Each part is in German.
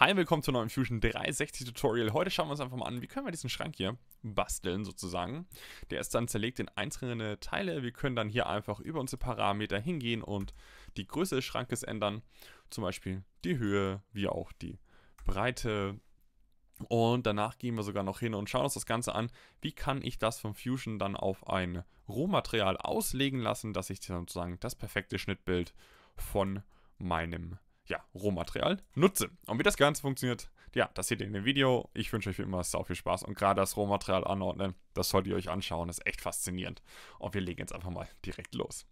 Hi, willkommen zu neuen Fusion 360 Tutorial. Heute schauen wir uns einfach mal an, wie können wir diesen Schrank hier basteln sozusagen. Der ist dann zerlegt in einzelne Teile. Wir können dann hier einfach über unsere Parameter hingehen und die Größe des Schrankes ändern. Zum Beispiel die Höhe, wie auch die Breite. Und danach gehen wir sogar noch hin und schauen uns das Ganze an, wie kann ich das von Fusion dann auf ein Rohmaterial auslegen lassen, dass ich sozusagen das perfekte Schnittbild von meinem ja, Rohmaterial nutze. Und wie das Ganze funktioniert, ja, das seht ihr in dem Video. Ich wünsche euch wie immer sau viel Spaß und gerade das Rohmaterial anordnen, das solltet ihr euch anschauen, ist echt faszinierend. Und wir legen jetzt einfach mal direkt los.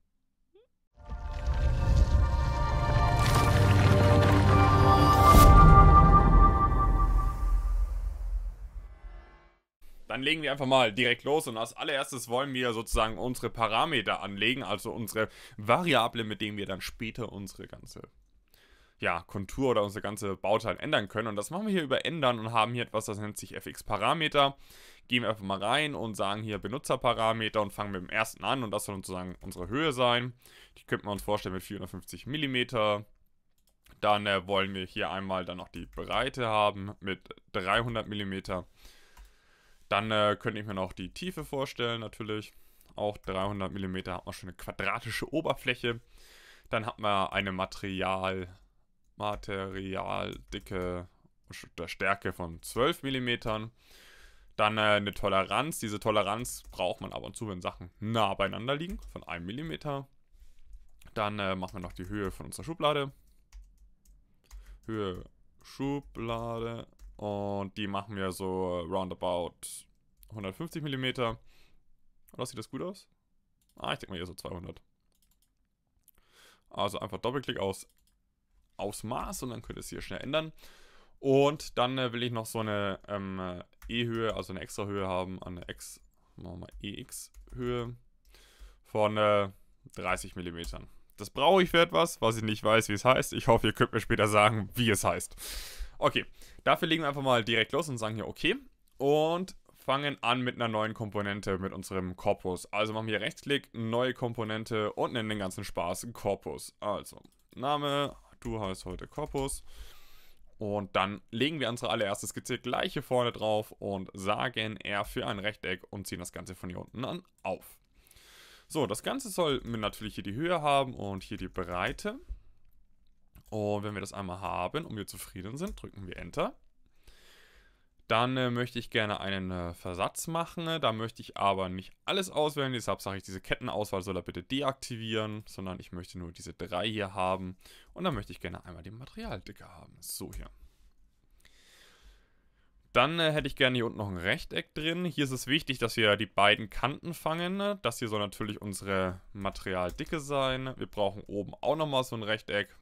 Dann legen wir einfach mal direkt los und als allererstes wollen wir sozusagen unsere Parameter anlegen, also unsere Variable, mit denen wir dann später unsere ganze ja, Kontur oder unsere ganze Bauteil ändern können. Und das machen wir hier über Ändern und haben hier etwas, das nennt sich fx-Parameter. Gehen wir einfach mal rein und sagen hier Benutzerparameter und fangen mit dem ersten an. Und das soll sozusagen unsere Höhe sein. Die könnten wir uns vorstellen mit 450 mm. Dann äh, wollen wir hier einmal dann noch die Breite haben mit 300 mm. Dann äh, könnte ich mir noch die Tiefe vorstellen natürlich. Auch 300 mm hat man schon eine quadratische Oberfläche. Dann hat man eine Material, Materialdicke der Stärke von 12 mm. Dann äh, eine Toleranz. Diese Toleranz braucht man ab und zu, wenn Sachen nah beieinander liegen, von 1 mm. Dann äh, machen wir noch die Höhe von unserer Schublade. Höhe Schublade. Und die machen wir so roundabout 150 mm. Oder sieht das gut aus? Ah, ich denke mal eher so 200. Also einfach Doppelklick aus aufs Maß und dann könnt ihr es hier schnell ändern. Und dann äh, will ich noch so eine ähm, äh, E-Höhe, also eine extra Höhe haben, eine X, machen wir mal EX-Höhe von äh, 30 mm. Das brauche ich für etwas, was ich nicht weiß, wie es heißt. Ich hoffe, ihr könnt mir später sagen, wie es heißt. Okay, dafür legen wir einfach mal direkt los und sagen hier okay. Und fangen an mit einer neuen Komponente mit unserem Korpus. Also machen wir hier Rechtsklick, neue Komponente und nennen den ganzen Spaß Korpus. Also, Name, du heißt heute Korpus. Und dann legen wir unsere allererste Skizze gleich hier vorne drauf und sagen R für ein Rechteck und ziehen das Ganze von hier unten an auf. So, das Ganze soll natürlich hier die Höhe haben und hier die Breite. Und wenn wir das einmal haben und wir zufrieden sind, drücken wir Enter. Dann äh, möchte ich gerne einen äh, Versatz machen. Äh, da möchte ich aber nicht alles auswählen. Deshalb sage ich, diese Kettenauswahl soll er bitte deaktivieren, sondern ich möchte nur diese drei hier haben. Und dann möchte ich gerne einmal die Materialdicke haben. So hier. Dann äh, hätte ich gerne hier unten noch ein Rechteck drin. Hier ist es wichtig, dass wir die beiden Kanten fangen. Ne? Das hier soll natürlich unsere Materialdicke sein. Wir brauchen oben auch nochmal so ein Rechteck.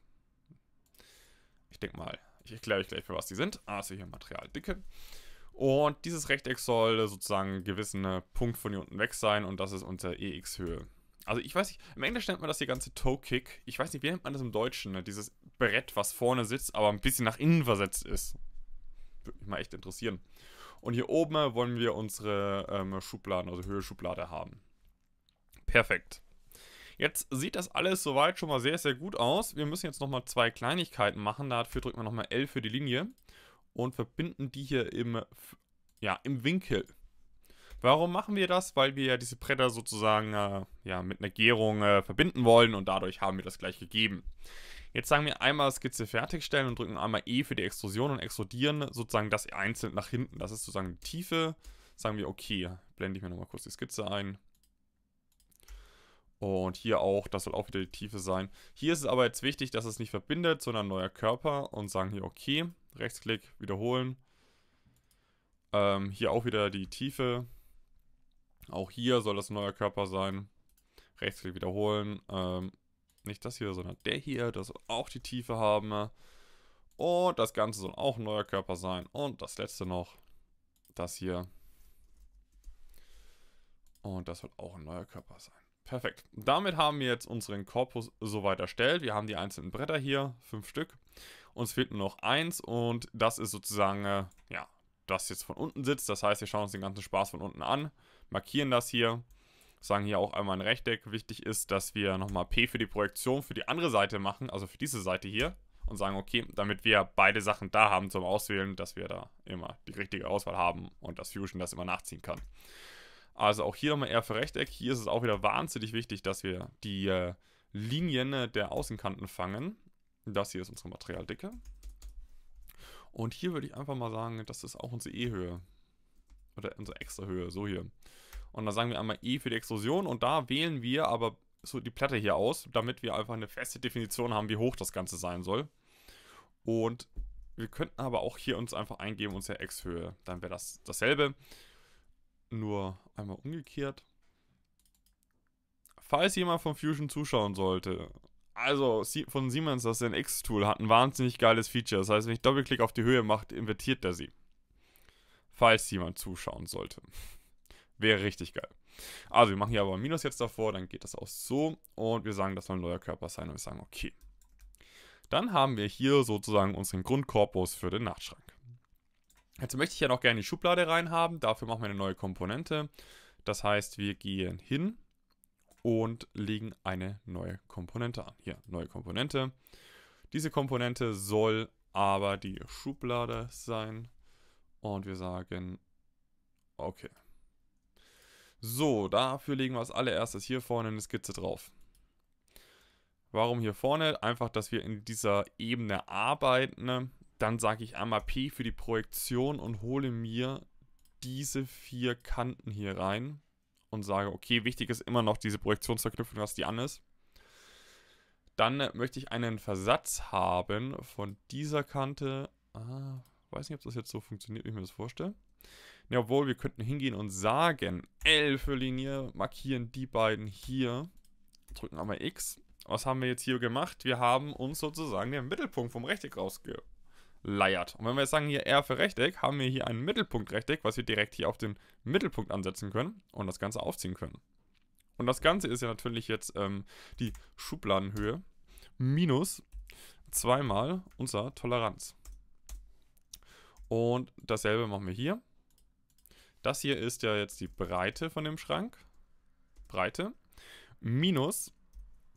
Ich denke mal, ich erkläre euch gleich, für was die sind. Also hier Materialdicke. Und dieses Rechteck soll sozusagen gewissen äh, Punkt von hier unten weg sein und das ist unsere EX-Höhe. Also ich weiß nicht, im Englischen nennt man das hier ganze Toe-Kick. Ich weiß nicht, wie nennt man das im Deutschen? Ne? Dieses Brett, was vorne sitzt, aber ein bisschen nach innen versetzt ist. Würde mich mal echt interessieren. Und hier oben wollen wir unsere ähm, Schubladen, also Höhe-Schublade haben. Perfekt. Jetzt sieht das alles soweit schon mal sehr, sehr gut aus. Wir müssen jetzt nochmal zwei Kleinigkeiten machen. Dafür drücken wir nochmal L für die Linie und verbinden die hier im, ja, im Winkel. Warum machen wir das? Weil wir ja diese Bretter sozusagen äh, ja, mit einer Gärung äh, verbinden wollen und dadurch haben wir das gleich gegeben. Jetzt sagen wir einmal Skizze fertigstellen und drücken einmal E für die Extrusion und extrudieren sozusagen das einzeln nach hinten. Das ist sozusagen die Tiefe. Sagen wir, okay, blende ich mir nochmal kurz die Skizze ein. Und hier auch, das soll auch wieder die Tiefe sein. Hier ist es aber jetzt wichtig, dass es nicht verbindet, sondern ein neuer Körper. Und sagen hier okay, Rechtsklick, wiederholen. Ähm, hier auch wieder die Tiefe. Auch hier soll das ein neuer Körper sein. Rechtsklick wiederholen. Ähm, nicht das hier, sondern der hier. Das soll auch die Tiefe haben. Und das Ganze soll auch ein neuer Körper sein. Und das letzte noch. Das hier. Und das soll auch ein neuer Körper sein. Perfekt. Damit haben wir jetzt unseren Korpus soweit erstellt. Wir haben die einzelnen Bretter hier, fünf Stück. Uns fehlt nur noch eins und das ist sozusagen, äh, ja, das jetzt von unten sitzt. Das heißt, wir schauen uns den ganzen Spaß von unten an, markieren das hier, sagen hier auch einmal ein Rechteck. Wichtig ist, dass wir nochmal P für die Projektion für die andere Seite machen, also für diese Seite hier. Und sagen, okay, damit wir beide Sachen da haben zum Auswählen, dass wir da immer die richtige Auswahl haben und das Fusion das immer nachziehen kann. Also auch hier nochmal eher für Rechteck. Hier ist es auch wieder wahnsinnig wichtig, dass wir die äh, Linien der Außenkanten fangen. Das hier ist unsere Materialdicke. Und hier würde ich einfach mal sagen, das ist auch unsere E-Höhe. Oder unsere extra Höhe, so hier. Und dann sagen wir einmal E für die Extrusion und da wählen wir aber so die Platte hier aus, damit wir einfach eine feste Definition haben, wie hoch das Ganze sein soll. Und wir könnten aber auch hier uns einfach eingeben, unsere X-Höhe. Dann wäre das dasselbe nur einmal umgekehrt. Falls jemand von Fusion zuschauen sollte, also von Siemens, das ist ein X-Tool hat ein wahnsinnig geiles Feature. Das heißt, wenn ich Doppelklick auf die Höhe mache, invertiert er sie. Falls jemand zuschauen sollte. Wäre richtig geil. Also wir machen hier aber ein Minus jetzt davor, dann geht das auch so. Und wir sagen, das soll ein neuer Körper sein und wir sagen, okay. Dann haben wir hier sozusagen unseren Grundkorpus für den Nachtschrank. Jetzt möchte ich ja noch gerne die Schublade reinhaben. Dafür machen wir eine neue Komponente. Das heißt, wir gehen hin und legen eine neue Komponente an. Hier, neue Komponente. Diese Komponente soll aber die Schublade sein. Und wir sagen, okay. So, dafür legen wir als allererstes hier vorne eine Skizze drauf. Warum hier vorne? Einfach, dass wir in dieser Ebene arbeiten. Ne? dann sage ich einmal P für die Projektion und hole mir diese vier Kanten hier rein und sage, okay, wichtig ist immer noch diese Projektionsverknüpfung, dass die an ist. Dann möchte ich einen Versatz haben von dieser Kante. Ah, weiß nicht, ob das jetzt so funktioniert, wie ich mir das vorstelle. Ja, obwohl, wir könnten hingehen und sagen, L für Linie, markieren die beiden hier, drücken einmal X. Was haben wir jetzt hier gemacht? Wir haben uns sozusagen den Mittelpunkt vom Rechteck rausge leiert. Und wenn wir jetzt sagen, hier R für Rechteck, haben wir hier ein Mittelpunktrechteck, was wir direkt hier auf den Mittelpunkt ansetzen können und das Ganze aufziehen können. Und das Ganze ist ja natürlich jetzt ähm, die Schubladenhöhe minus zweimal unser Toleranz. Und dasselbe machen wir hier. Das hier ist ja jetzt die Breite von dem Schrank. Breite. Minus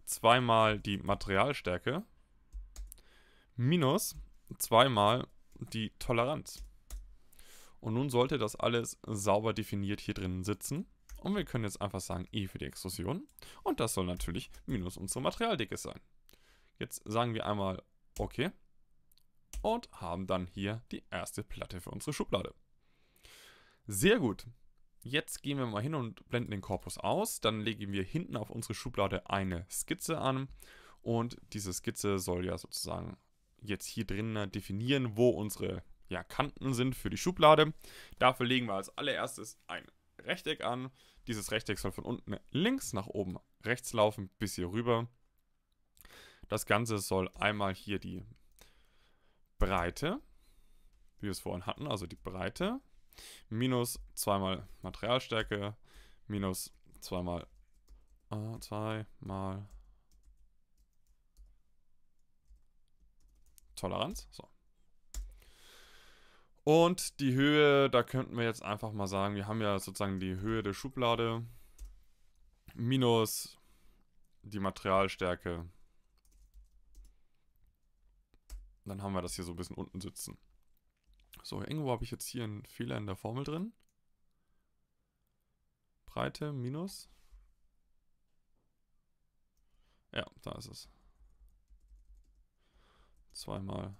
zweimal die Materialstärke. Minus zweimal die Toleranz. Und nun sollte das alles sauber definiert hier drinnen sitzen. Und wir können jetzt einfach sagen E für die Extrusion. Und das soll natürlich minus unsere Materialdicke sein. Jetzt sagen wir einmal OK. Und haben dann hier die erste Platte für unsere Schublade. Sehr gut. Jetzt gehen wir mal hin und blenden den Korpus aus. Dann legen wir hinten auf unsere Schublade eine Skizze an. Und diese Skizze soll ja sozusagen jetzt hier drin ne, definieren, wo unsere ja, Kanten sind für die Schublade. Dafür legen wir als allererstes ein Rechteck an. Dieses Rechteck soll von unten links nach oben rechts laufen, bis hier rüber. Das Ganze soll einmal hier die Breite, wie wir es vorhin hatten, also die Breite, minus zweimal Materialstärke, minus zweimal, äh, zweimal Toleranz. So. Und die Höhe, da könnten wir jetzt einfach mal sagen, wir haben ja sozusagen die Höhe der Schublade minus die Materialstärke. Dann haben wir das hier so ein bisschen unten sitzen. So, irgendwo habe ich jetzt hier einen Fehler in der Formel drin. Breite minus. Ja, da ist es. Zweimal.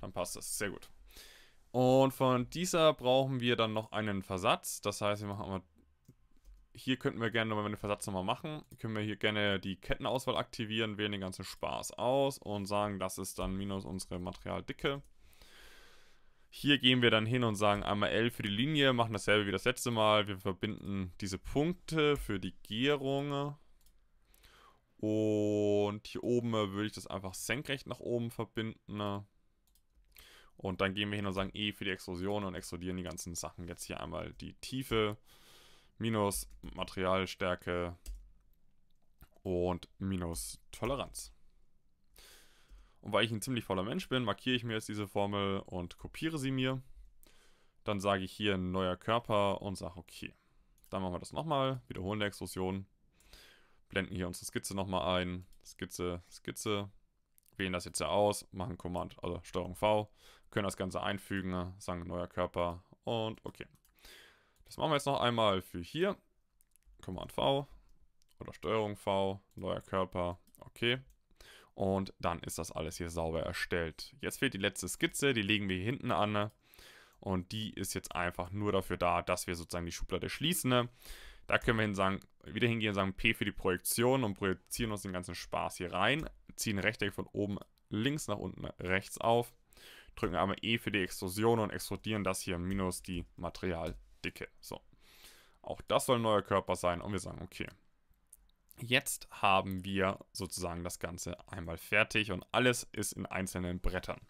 Dann passt das. Sehr gut. Und von dieser brauchen wir dann noch einen Versatz. Das heißt, wir machen einmal. Hier könnten wir gerne nochmal eine Versatz nochmal machen. Können wir hier gerne die Kettenauswahl aktivieren, wählen den ganzen Spaß aus und sagen, das ist dann minus unsere Materialdicke. Hier gehen wir dann hin und sagen einmal L für die Linie, machen dasselbe wie das letzte Mal. Wir verbinden diese Punkte für die Gärung. Und hier oben äh, würde ich das einfach senkrecht nach oben verbinden. Ne? Und dann gehen wir hin und sagen E für die Explosion und explodieren die ganzen Sachen jetzt hier einmal die Tiefe minus Materialstärke und minus Toleranz. Und weil ich ein ziemlich voller Mensch bin, markiere ich mir jetzt diese Formel und kopiere sie mir. Dann sage ich hier ein neuer Körper und sage okay. Dann machen wir das nochmal, wiederholen der Explosion blenden hier unsere Skizze nochmal ein. Skizze, Skizze. Wählen das jetzt ja aus, machen Command, also Steuerung V, können das Ganze einfügen, sagen neuer Körper und okay. Das machen wir jetzt noch einmal für hier. Command V oder Steuerung V, neuer Körper, okay. Und dann ist das alles hier sauber erstellt. Jetzt fehlt die letzte Skizze, die legen wir hier hinten an. Und die ist jetzt einfach nur dafür da, dass wir sozusagen die Schublade schließen. Da können wir hin sagen, wieder hingehen und sagen P für die Projektion und projizieren uns den ganzen Spaß hier rein. Ziehen Rechteck von oben links nach unten rechts auf. Drücken einmal E für die Extrusion und extrudieren das hier minus die Materialdicke. So. Auch das soll ein neuer Körper sein und wir sagen, okay. Jetzt haben wir sozusagen das Ganze einmal fertig und alles ist in einzelnen Brettern.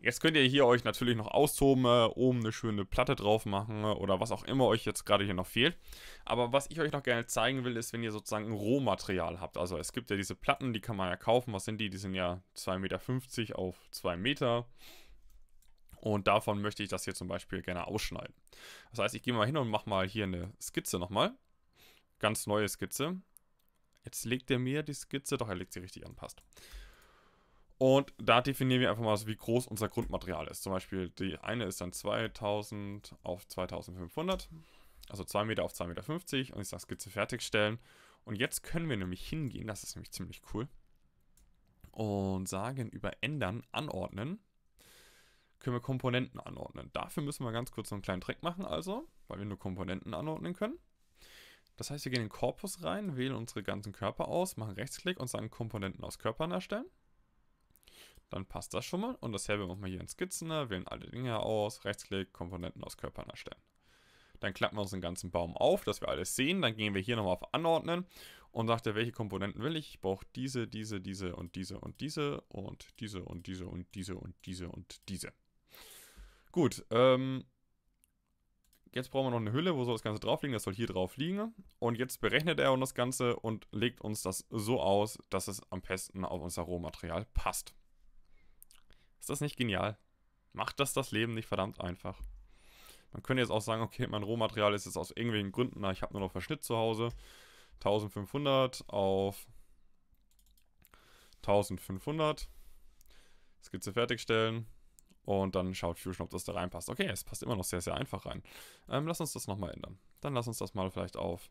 Jetzt könnt ihr hier euch natürlich noch austoben, äh, oben eine schöne Platte drauf machen äh, oder was auch immer euch jetzt gerade hier noch fehlt. Aber was ich euch noch gerne zeigen will, ist, wenn ihr sozusagen ein Rohmaterial habt. Also es gibt ja diese Platten, die kann man ja kaufen. Was sind die? Die sind ja 2,50 Meter auf 2 Meter. Und davon möchte ich das hier zum Beispiel gerne ausschneiden. Das heißt, ich gehe mal hin und mache mal hier eine Skizze nochmal. Ganz neue Skizze. Jetzt legt er mir die Skizze, doch er legt sie richtig an, passt. Und da definieren wir einfach mal, wie groß unser Grundmaterial ist. Zum Beispiel die eine ist dann 2000 auf 2500, also 2 Meter auf 2,50 Meter und ich sage Skizze fertigstellen. Und jetzt können wir nämlich hingehen, das ist nämlich ziemlich cool, und sagen über Ändern, Anordnen, können wir Komponenten anordnen. Dafür müssen wir ganz kurz so einen kleinen Trick machen, also, weil wir nur Komponenten anordnen können. Das heißt, wir gehen in den Korpus rein, wählen unsere ganzen Körper aus, machen Rechtsklick und sagen Komponenten aus Körpern erstellen dann passt das schon mal. Und dasselbe machen wir hier in Skizzen, ne? wählen alle Dinge aus, Rechtsklick, Komponenten aus Körpern erstellen. Dann klappen wir uns den ganzen Baum auf, dass wir alles sehen. Dann gehen wir hier nochmal auf Anordnen und sagt er, welche Komponenten will ich. Ich brauche diese, diese, diese und diese und diese und diese und diese und diese und diese und diese. Gut, ähm, jetzt brauchen wir noch eine Hülle, wo soll das Ganze drauf liegen? Das soll hier drauf liegen. Und jetzt berechnet er uns das Ganze und legt uns das so aus, dass es am besten auf unser Rohmaterial passt. Ist das nicht genial? Macht das das Leben nicht verdammt einfach? Man könnte jetzt auch sagen, okay, mein Rohmaterial ist jetzt aus irgendwelchen Gründen, na, ich habe nur noch Verschnitt zu Hause, 1500 auf 1500, Skizze fertigstellen und dann schaut Fusion, ob das da reinpasst. Okay, es passt immer noch sehr, sehr einfach rein. Ähm, lass uns das nochmal ändern. Dann lass uns das mal vielleicht auf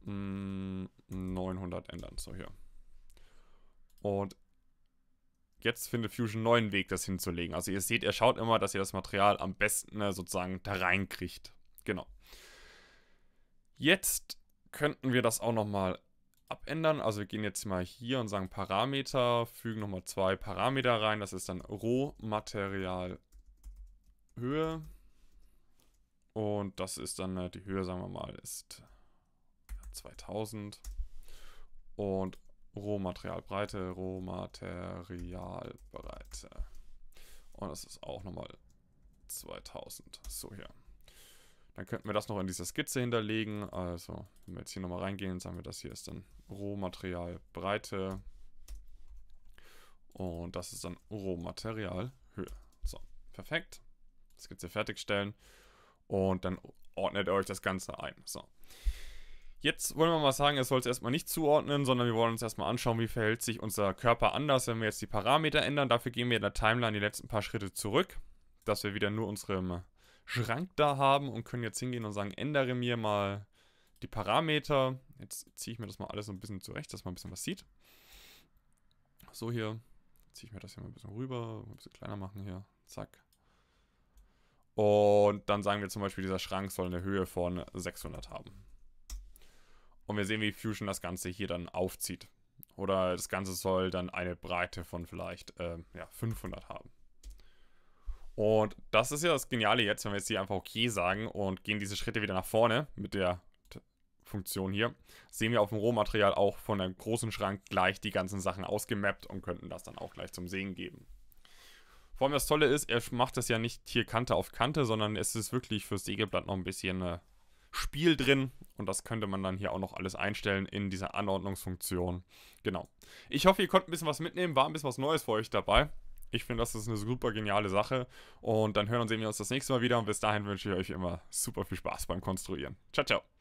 900 mm, ändern, so hier. Und jetzt findet Fusion einen neuen Weg, das hinzulegen. Also ihr seht, er schaut immer, dass ihr das Material am besten äh, sozusagen da reinkriegt. Genau. Jetzt könnten wir das auch nochmal abändern. Also wir gehen jetzt mal hier und sagen Parameter, fügen nochmal zwei Parameter rein. Das ist dann Rohmaterialhöhe. Und das ist dann äh, die Höhe, sagen wir mal, ist 2000. Und Rohmaterialbreite, Rohmaterialbreite. Und das ist auch nochmal 2000. So hier. Dann könnten wir das noch in dieser Skizze hinterlegen. Also, wenn wir jetzt hier nochmal reingehen, sagen wir, das hier ist dann Rohmaterialbreite. Und das ist dann Rohmaterialhöhe. So, perfekt. Skizze fertigstellen. Und dann ordnet ihr euch das Ganze ein. So. Jetzt wollen wir mal sagen, es soll es erstmal nicht zuordnen, sondern wir wollen uns erstmal anschauen, wie verhält sich unser Körper anders, wenn wir jetzt die Parameter ändern. Dafür gehen wir in der Timeline die letzten paar Schritte zurück, dass wir wieder nur unseren Schrank da haben und können jetzt hingehen und sagen, ändere mir mal die Parameter. Jetzt ziehe ich mir das mal alles so ein bisschen zurecht, dass man ein bisschen was sieht. So hier ziehe ich mir das hier mal ein bisschen rüber, ein bisschen kleiner machen hier. Zack. Und dann sagen wir zum Beispiel, dieser Schrank soll eine Höhe von 600 haben. Und wir sehen, wie Fusion das Ganze hier dann aufzieht. Oder das Ganze soll dann eine Breite von vielleicht äh, ja, 500 haben. Und das ist ja das Geniale jetzt, wenn wir jetzt hier einfach okay sagen und gehen diese Schritte wieder nach vorne mit der Funktion hier, sehen wir auf dem Rohmaterial auch von einem großen Schrank gleich die ganzen Sachen ausgemappt und könnten das dann auch gleich zum Sehen geben. Vor allem das Tolle ist, er macht das ja nicht hier Kante auf Kante, sondern es ist wirklich fürs Sägeblatt noch ein bisschen äh, Spiel drin. Und das könnte man dann hier auch noch alles einstellen in dieser Anordnungsfunktion. Genau. Ich hoffe, ihr konntet ein bisschen was mitnehmen, war ein bisschen was Neues für euch dabei. Ich finde, das ist eine super geniale Sache. Und dann hören und sehen wir uns das nächste Mal wieder. Und bis dahin wünsche ich euch immer super viel Spaß beim Konstruieren. Ciao, ciao.